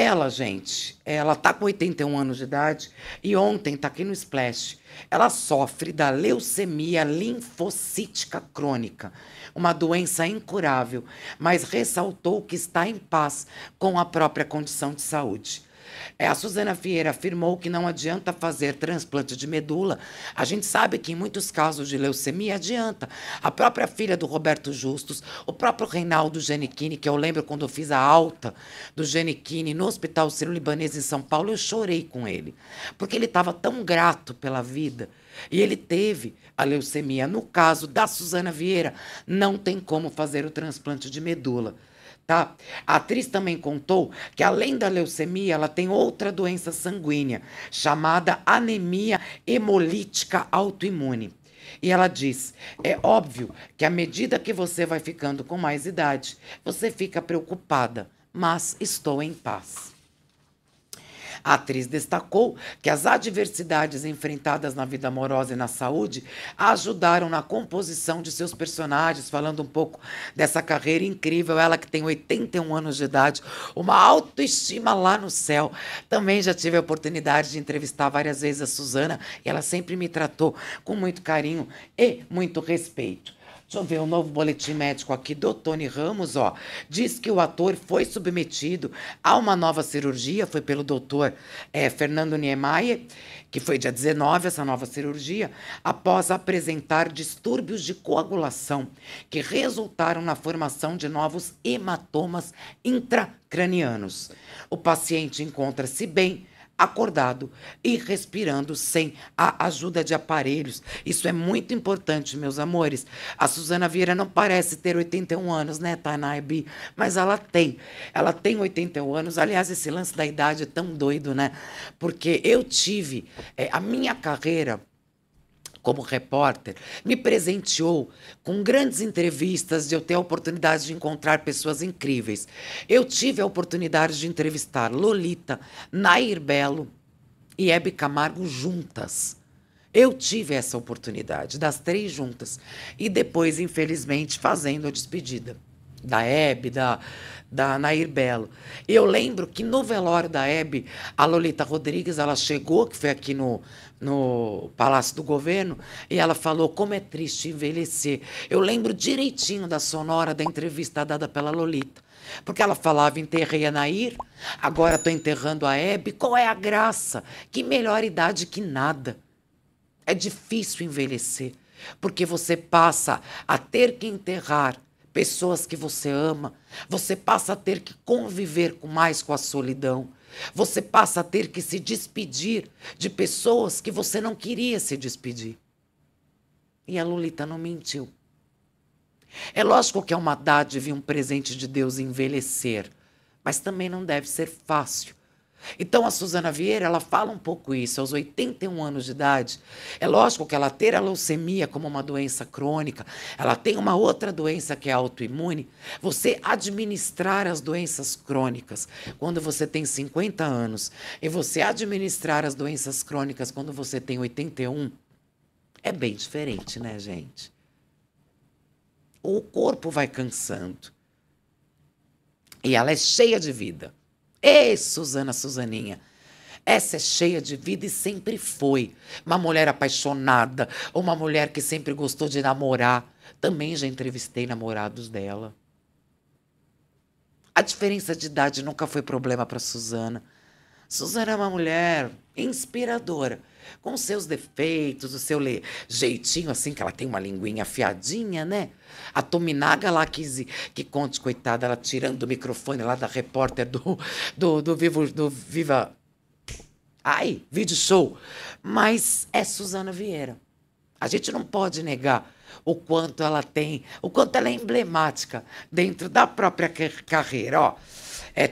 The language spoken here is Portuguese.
Ela, gente, ela tá com 81 anos de idade e ontem tá aqui no Splash. Ela sofre da leucemia linfocítica crônica, uma doença incurável, mas ressaltou que está em paz com a própria condição de saúde. É, a Suzana Vieira afirmou que não adianta fazer transplante de medula. A gente sabe que em muitos casos de leucemia adianta. A própria filha do Roberto Justus, o próprio Reinaldo Genichini, que eu lembro quando eu fiz a alta do Genichini no Hospital Ciro libanês em São Paulo, eu chorei com ele, porque ele estava tão grato pela vida. E ele teve a leucemia. No caso da Suzana Vieira, não tem como fazer o transplante de medula. Tá? A atriz também contou que, além da leucemia, ela tem outra doença sanguínea chamada anemia hemolítica autoimune. E ela diz: é óbvio que à medida que você vai ficando com mais idade, você fica preocupada, mas estou em paz. A atriz destacou que as adversidades enfrentadas na vida amorosa e na saúde ajudaram na composição de seus personagens, falando um pouco dessa carreira incrível. Ela que tem 81 anos de idade, uma autoestima lá no céu. Também já tive a oportunidade de entrevistar várias vezes a Suzana e ela sempre me tratou com muito carinho e muito respeito. Deixa eu ver, um novo boletim médico aqui do Tony Ramos, ó. Diz que o ator foi submetido a uma nova cirurgia, foi pelo doutor é, Fernando Niemeyer, que foi dia 19 essa nova cirurgia, após apresentar distúrbios de coagulação que resultaram na formação de novos hematomas intracranianos. O paciente encontra-se bem, acordado e respirando sem a ajuda de aparelhos. Isso é muito importante, meus amores. A Suzana Vieira não parece ter 81 anos, né, Tainai B? Mas ela tem. Ela tem 81 anos. Aliás, esse lance da idade é tão doido, né? Porque eu tive é, a minha carreira como repórter, me presenteou com grandes entrevistas de eu ter a oportunidade de encontrar pessoas incríveis. Eu tive a oportunidade de entrevistar Lolita, Nair Belo e Hebe Camargo juntas. Eu tive essa oportunidade, das três juntas. E depois, infelizmente, fazendo a despedida da Hebe, da, da Nair Belo. E eu lembro que no velório da Hebe, a Lolita Rodrigues, ela chegou, que foi aqui no, no Palácio do Governo, e ela falou como é triste envelhecer. Eu lembro direitinho da sonora da entrevista dada pela Lolita. Porque ela falava, enterrei a Nair, agora estou enterrando a Hebe. Qual é a graça? Que melhor idade que nada. É difícil envelhecer, porque você passa a ter que enterrar pessoas que você ama, você passa a ter que conviver com mais com a solidão. Você passa a ter que se despedir de pessoas que você não queria se despedir. E a Lolita não mentiu. É lógico que é uma dádiva e um presente de Deus envelhecer, mas também não deve ser fácil. Então a Suzana Vieira, ela fala um pouco isso, aos 81 anos de idade. É lógico que ela ter a leucemia como uma doença crônica, ela tem uma outra doença que é autoimune. Você administrar as doenças crônicas quando você tem 50 anos e você administrar as doenças crônicas quando você tem 81 é bem diferente, né, gente? O corpo vai cansando. E ela é cheia de vida. Ei, Suzana, Suzaninha. Essa é cheia de vida e sempre foi. Uma mulher apaixonada, uma mulher que sempre gostou de namorar. Também já entrevistei namorados dela. A diferença de idade nunca foi problema para Suzana. Suzana é uma mulher inspiradora, com seus defeitos, o seu jeitinho, assim, que ela tem uma linguinha afiadinha, né? A Tominaga lá quis que conte, coitada, ela tirando o microfone lá da repórter do, do, do, Vivo, do Viva. Ai, vídeo show. Mas é Suzana Vieira. A gente não pode negar o quanto ela tem, o quanto ela é emblemática dentro da própria carreira. Ó,